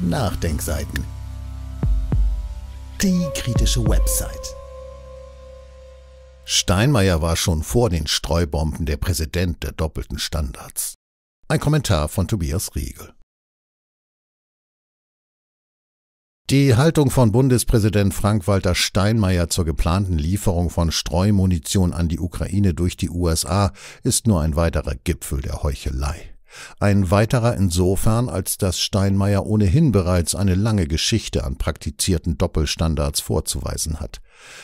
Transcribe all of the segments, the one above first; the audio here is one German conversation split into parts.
Nachdenkseiten. Die kritische Website. Steinmeier war schon vor den Streubomben der Präsident der doppelten Standards. Ein Kommentar von Tobias Riegel. Die Haltung von Bundespräsident Frank-Walter Steinmeier zur geplanten Lieferung von Streumunition an die Ukraine durch die USA ist nur ein weiterer Gipfel der Heuchelei. Ein weiterer insofern, als dass Steinmeier ohnehin bereits eine lange Geschichte an praktizierten Doppelstandards vorzuweisen hat.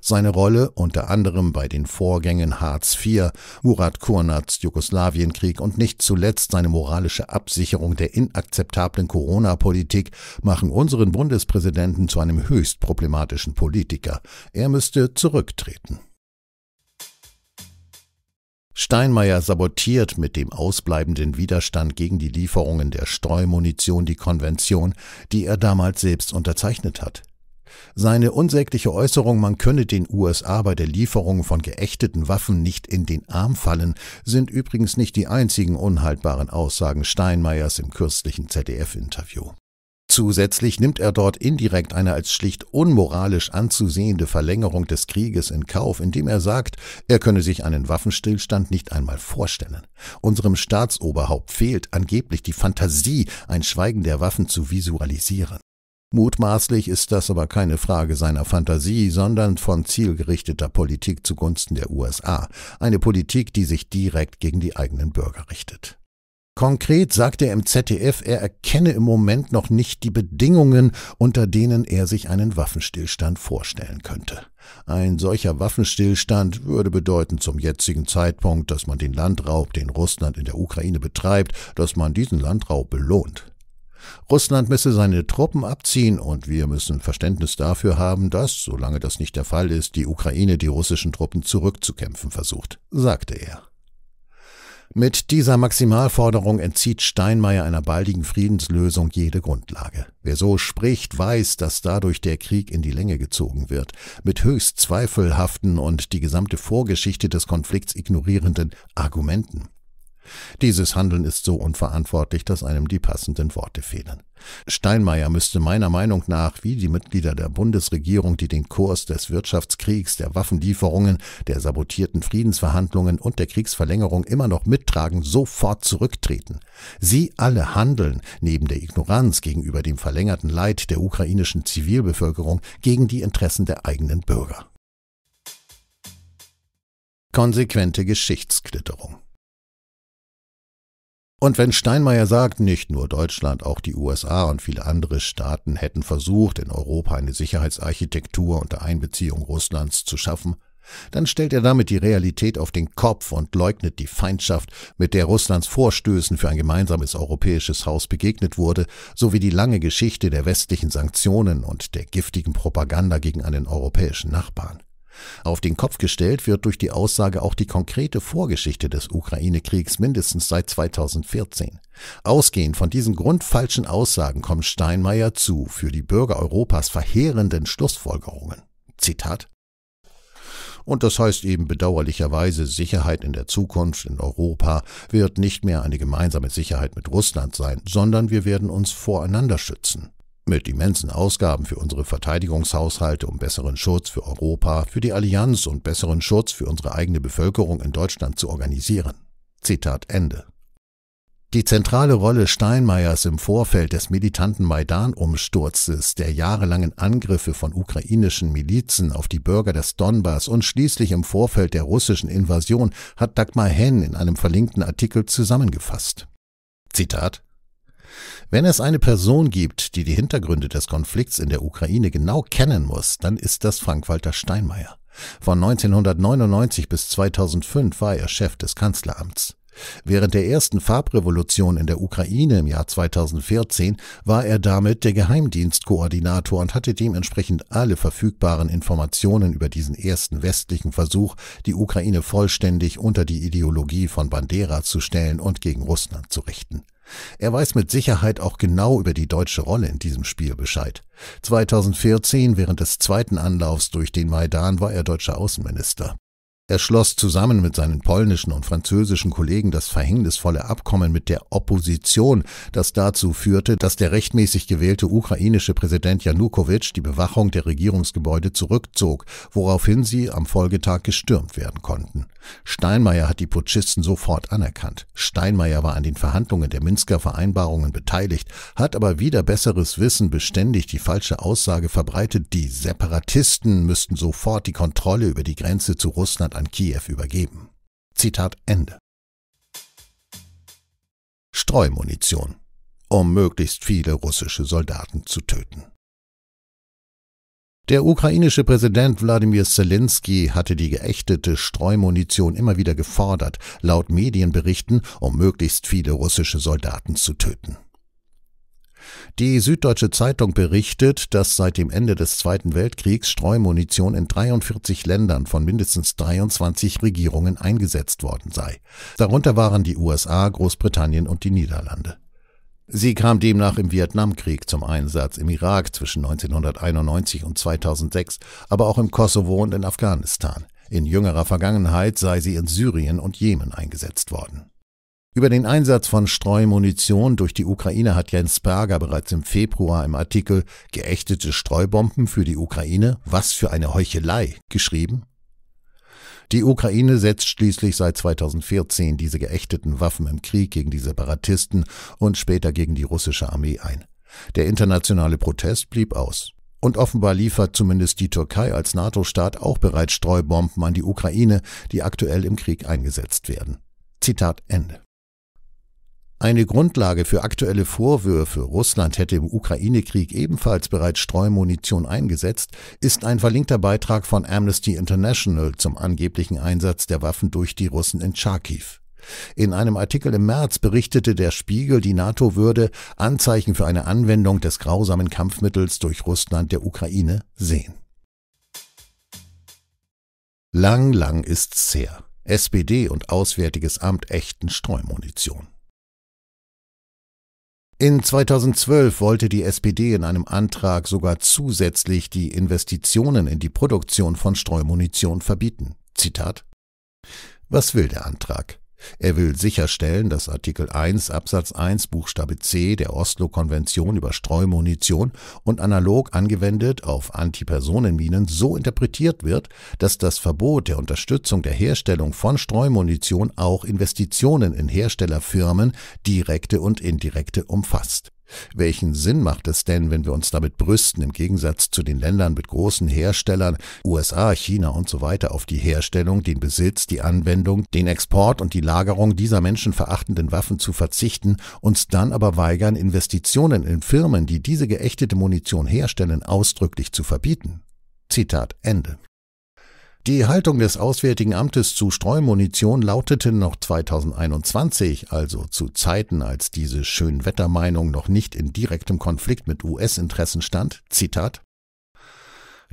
Seine Rolle unter anderem bei den Vorgängen Hartz IV, Murat Kurnats Jugoslawienkrieg und nicht zuletzt seine moralische Absicherung der inakzeptablen Corona-Politik machen unseren Bundespräsidenten zu einem höchst problematischen Politiker. Er müsste zurücktreten. Steinmeier sabotiert mit dem ausbleibenden Widerstand gegen die Lieferungen der Streumunition die Konvention, die er damals selbst unterzeichnet hat. Seine unsägliche Äußerung, man könne den USA bei der Lieferung von geächteten Waffen nicht in den Arm fallen, sind übrigens nicht die einzigen unhaltbaren Aussagen Steinmeiers im kürzlichen ZDF-Interview. Zusätzlich nimmt er dort indirekt eine als schlicht unmoralisch anzusehende Verlängerung des Krieges in Kauf, indem er sagt, er könne sich einen Waffenstillstand nicht einmal vorstellen. Unserem Staatsoberhaupt fehlt angeblich die Fantasie, ein Schweigen der Waffen zu visualisieren. Mutmaßlich ist das aber keine Frage seiner Fantasie, sondern von zielgerichteter Politik zugunsten der USA, eine Politik, die sich direkt gegen die eigenen Bürger richtet. Konkret sagt er im ZDF, er erkenne im Moment noch nicht die Bedingungen, unter denen er sich einen Waffenstillstand vorstellen könnte. Ein solcher Waffenstillstand würde bedeuten zum jetzigen Zeitpunkt, dass man den Landraub, den Russland in der Ukraine betreibt, dass man diesen Landraub belohnt. Russland müsse seine Truppen abziehen und wir müssen Verständnis dafür haben, dass, solange das nicht der Fall ist, die Ukraine die russischen Truppen zurückzukämpfen versucht, sagte er. Mit dieser Maximalforderung entzieht Steinmeier einer baldigen Friedenslösung jede Grundlage. Wer so spricht, weiß, dass dadurch der Krieg in die Länge gezogen wird, mit höchst zweifelhaften und die gesamte Vorgeschichte des Konflikts ignorierenden Argumenten. Dieses Handeln ist so unverantwortlich, dass einem die passenden Worte fehlen. Steinmeier müsste meiner Meinung nach, wie die Mitglieder der Bundesregierung, die den Kurs des Wirtschaftskriegs, der Waffenlieferungen, der sabotierten Friedensverhandlungen und der Kriegsverlängerung immer noch mittragen, sofort zurücktreten. Sie alle handeln, neben der Ignoranz gegenüber dem verlängerten Leid der ukrainischen Zivilbevölkerung, gegen die Interessen der eigenen Bürger. Konsequente Geschichtsklitterung und wenn Steinmeier sagt, nicht nur Deutschland, auch die USA und viele andere Staaten hätten versucht, in Europa eine Sicherheitsarchitektur unter Einbeziehung Russlands zu schaffen, dann stellt er damit die Realität auf den Kopf und leugnet die Feindschaft, mit der Russlands Vorstößen für ein gemeinsames europäisches Haus begegnet wurde, sowie die lange Geschichte der westlichen Sanktionen und der giftigen Propaganda gegen einen europäischen Nachbarn. Auf den Kopf gestellt wird durch die Aussage auch die konkrete Vorgeschichte des Ukraine-Kriegs mindestens seit 2014. Ausgehend von diesen grundfalschen Aussagen kommt Steinmeier zu für die Bürger Europas verheerenden Schlussfolgerungen. Zitat und das heißt eben bedauerlicherweise, Sicherheit in der Zukunft in Europa wird nicht mehr eine gemeinsame Sicherheit mit Russland sein, sondern wir werden uns voreinander schützen. Mit immensen Ausgaben für unsere Verteidigungshaushalte, um besseren Schutz für Europa, für die Allianz und besseren Schutz für unsere eigene Bevölkerung in Deutschland zu organisieren. Zitat Ende. Die zentrale Rolle Steinmeiers im Vorfeld des militanten Maidan-Umsturzes, der jahrelangen Angriffe von ukrainischen Milizen auf die Bürger des Donbass und schließlich im Vorfeld der russischen Invasion hat Dagmar Henn in einem verlinkten Artikel zusammengefasst. Zitat wenn es eine Person gibt, die die Hintergründe des Konflikts in der Ukraine genau kennen muss, dann ist das Frank-Walter Steinmeier. Von 1999 bis 2005 war er Chef des Kanzleramts. Während der ersten Farbrevolution in der Ukraine im Jahr 2014 war er damit der Geheimdienstkoordinator und hatte dementsprechend alle verfügbaren Informationen über diesen ersten westlichen Versuch, die Ukraine vollständig unter die Ideologie von Bandera zu stellen und gegen Russland zu richten. Er weiß mit Sicherheit auch genau über die deutsche Rolle in diesem Spiel Bescheid. 2014 während des zweiten Anlaufs durch den Maidan war er deutscher Außenminister. Er schloss zusammen mit seinen polnischen und französischen Kollegen das verhängnisvolle Abkommen mit der Opposition, das dazu führte, dass der rechtmäßig gewählte ukrainische Präsident Janukowitsch die Bewachung der Regierungsgebäude zurückzog, woraufhin sie am Folgetag gestürmt werden konnten. Steinmeier hat die Putschisten sofort anerkannt. Steinmeier war an den Verhandlungen der Minsker Vereinbarungen beteiligt, hat aber wieder besseres Wissen beständig die falsche Aussage verbreitet, die Separatisten müssten sofort die Kontrolle über die Grenze zu Russland Russland an Kiew übergeben. Zitat Ende. Streumunition, um möglichst viele russische Soldaten zu töten. Der ukrainische Präsident Wladimir Zelensky hatte die geächtete Streumunition immer wieder gefordert, laut Medienberichten, um möglichst viele russische Soldaten zu töten. Die Süddeutsche Zeitung berichtet, dass seit dem Ende des Zweiten Weltkriegs Streumunition in 43 Ländern von mindestens 23 Regierungen eingesetzt worden sei. Darunter waren die USA, Großbritannien und die Niederlande. Sie kam demnach im Vietnamkrieg zum Einsatz, im Irak zwischen 1991 und 2006, aber auch im Kosovo und in Afghanistan. In jüngerer Vergangenheit sei sie in Syrien und Jemen eingesetzt worden. Über den Einsatz von Streumunition durch die Ukraine hat Jens Berger bereits im Februar im Artikel Geächtete Streubomben für die Ukraine, was für eine Heuchelei geschrieben. Die Ukraine setzt schließlich seit 2014 diese geächteten Waffen im Krieg gegen die Separatisten und später gegen die russische Armee ein. Der internationale Protest blieb aus. Und offenbar liefert zumindest die Türkei als NATO-Staat auch bereits Streubomben an die Ukraine, die aktuell im Krieg eingesetzt werden. Zitat Ende. Eine Grundlage für aktuelle Vorwürfe, Russland hätte im Ukraine-Krieg ebenfalls bereits Streumunition eingesetzt, ist ein verlinkter Beitrag von Amnesty International zum angeblichen Einsatz der Waffen durch die Russen in Charkiw. In einem Artikel im März berichtete der Spiegel, die NATO würde Anzeichen für eine Anwendung des grausamen Kampfmittels durch Russland der Ukraine sehen. Lang, lang ist's her. SPD und Auswärtiges Amt echten Streumunition. In 2012 wollte die SPD in einem Antrag sogar zusätzlich die Investitionen in die Produktion von Streumunition verbieten. Zitat Was will der Antrag? Er will sicherstellen, dass Artikel 1 Absatz 1 Buchstabe C der Oslo-Konvention über Streumunition und analog angewendet auf Antipersonenminen so interpretiert wird, dass das Verbot der Unterstützung der Herstellung von Streumunition auch Investitionen in Herstellerfirmen, direkte und indirekte, umfasst. Welchen Sinn macht es denn, wenn wir uns damit brüsten, im Gegensatz zu den Ländern mit großen Herstellern, USA, China und so weiter, auf die Herstellung, den Besitz, die Anwendung, den Export und die Lagerung dieser menschenverachtenden Waffen zu verzichten, uns dann aber weigern, Investitionen in Firmen, die diese geächtete Munition herstellen, ausdrücklich zu verbieten? Zitat Ende. Die Haltung des Auswärtigen Amtes zu Streumunition lautete noch 2021, also zu Zeiten, als diese Schönwettermeinung noch nicht in direktem Konflikt mit US-Interessen stand, Zitat,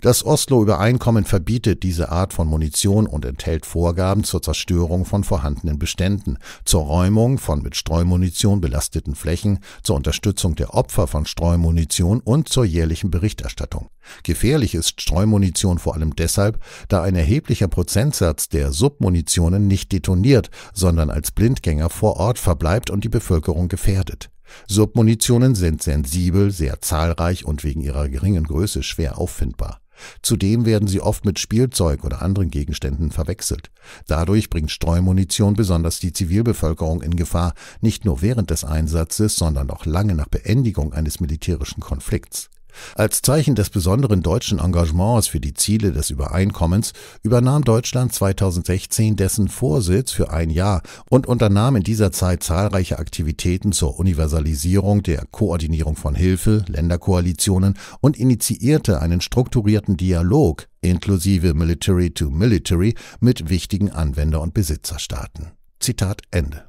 das Oslo Übereinkommen verbietet diese Art von Munition und enthält Vorgaben zur Zerstörung von vorhandenen Beständen, zur Räumung von mit Streumunition belasteten Flächen, zur Unterstützung der Opfer von Streumunition und zur jährlichen Berichterstattung. Gefährlich ist Streumunition vor allem deshalb, da ein erheblicher Prozentsatz der Submunitionen nicht detoniert, sondern als Blindgänger vor Ort verbleibt und die Bevölkerung gefährdet. Submunitionen sind sensibel, sehr zahlreich und wegen ihrer geringen Größe schwer auffindbar. Zudem werden sie oft mit Spielzeug oder anderen Gegenständen verwechselt. Dadurch bringt Streumunition besonders die Zivilbevölkerung in Gefahr, nicht nur während des Einsatzes, sondern auch lange nach Beendigung eines militärischen Konflikts. Als Zeichen des besonderen deutschen Engagements für die Ziele des Übereinkommens übernahm Deutschland 2016 dessen Vorsitz für ein Jahr und unternahm in dieser Zeit zahlreiche Aktivitäten zur Universalisierung der Koordinierung von Hilfe, Länderkoalitionen und initiierte einen strukturierten Dialog inklusive Military to Military mit wichtigen Anwender- und Besitzerstaaten. Zitat Ende.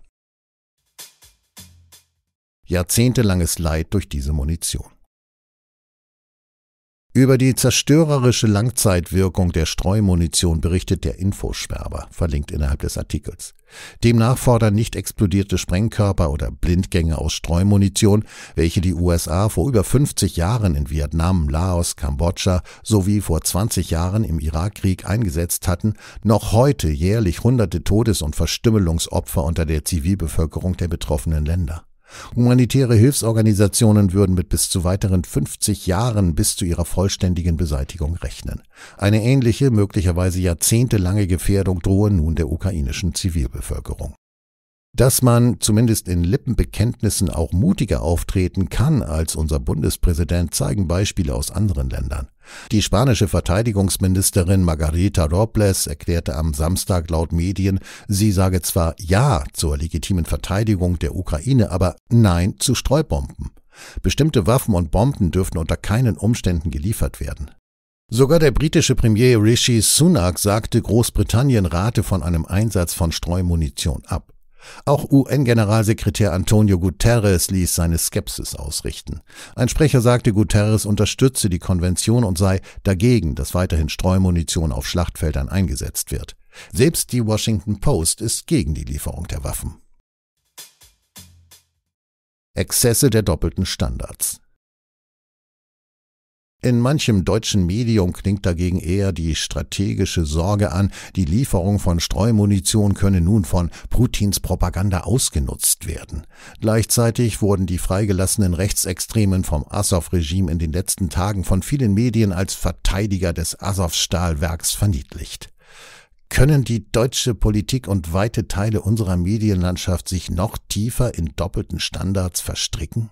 Jahrzehntelanges Leid durch diese Munition. Über die zerstörerische Langzeitwirkung der Streumunition berichtet der Infosperber, verlinkt innerhalb des Artikels. Demnach fordern nicht explodierte Sprengkörper oder Blindgänge aus Streumunition, welche die USA vor über 50 Jahren in Vietnam, Laos, Kambodscha sowie vor 20 Jahren im Irakkrieg eingesetzt hatten, noch heute jährlich hunderte Todes- und Verstümmelungsopfer unter der Zivilbevölkerung der betroffenen Länder. Humanitäre Hilfsorganisationen würden mit bis zu weiteren 50 Jahren bis zu ihrer vollständigen Beseitigung rechnen. Eine ähnliche, möglicherweise jahrzehntelange Gefährdung drohe nun der ukrainischen Zivilbevölkerung dass man zumindest in Lippenbekenntnissen auch mutiger auftreten kann als unser Bundespräsident, zeigen Beispiele aus anderen Ländern. Die spanische Verteidigungsministerin Margarita Robles erklärte am Samstag laut Medien, sie sage zwar Ja zur legitimen Verteidigung der Ukraine, aber Nein zu Streubomben. Bestimmte Waffen und Bomben dürften unter keinen Umständen geliefert werden. Sogar der britische Premier Rishi Sunak sagte, Großbritannien rate von einem Einsatz von Streumunition ab. Auch UN-Generalsekretär Antonio Guterres ließ seine Skepsis ausrichten. Ein Sprecher sagte, Guterres unterstütze die Konvention und sei dagegen, dass weiterhin Streumunition auf Schlachtfeldern eingesetzt wird. Selbst die Washington Post ist gegen die Lieferung der Waffen. Exzesse der doppelten Standards. In manchem deutschen Medium klingt dagegen eher die strategische Sorge an, die Lieferung von Streumunition könne nun von Putins Propaganda ausgenutzt werden. Gleichzeitig wurden die freigelassenen Rechtsextremen vom azov regime in den letzten Tagen von vielen Medien als Verteidiger des azov stahlwerks verniedlicht. Können die deutsche Politik und weite Teile unserer Medienlandschaft sich noch tiefer in doppelten Standards verstricken?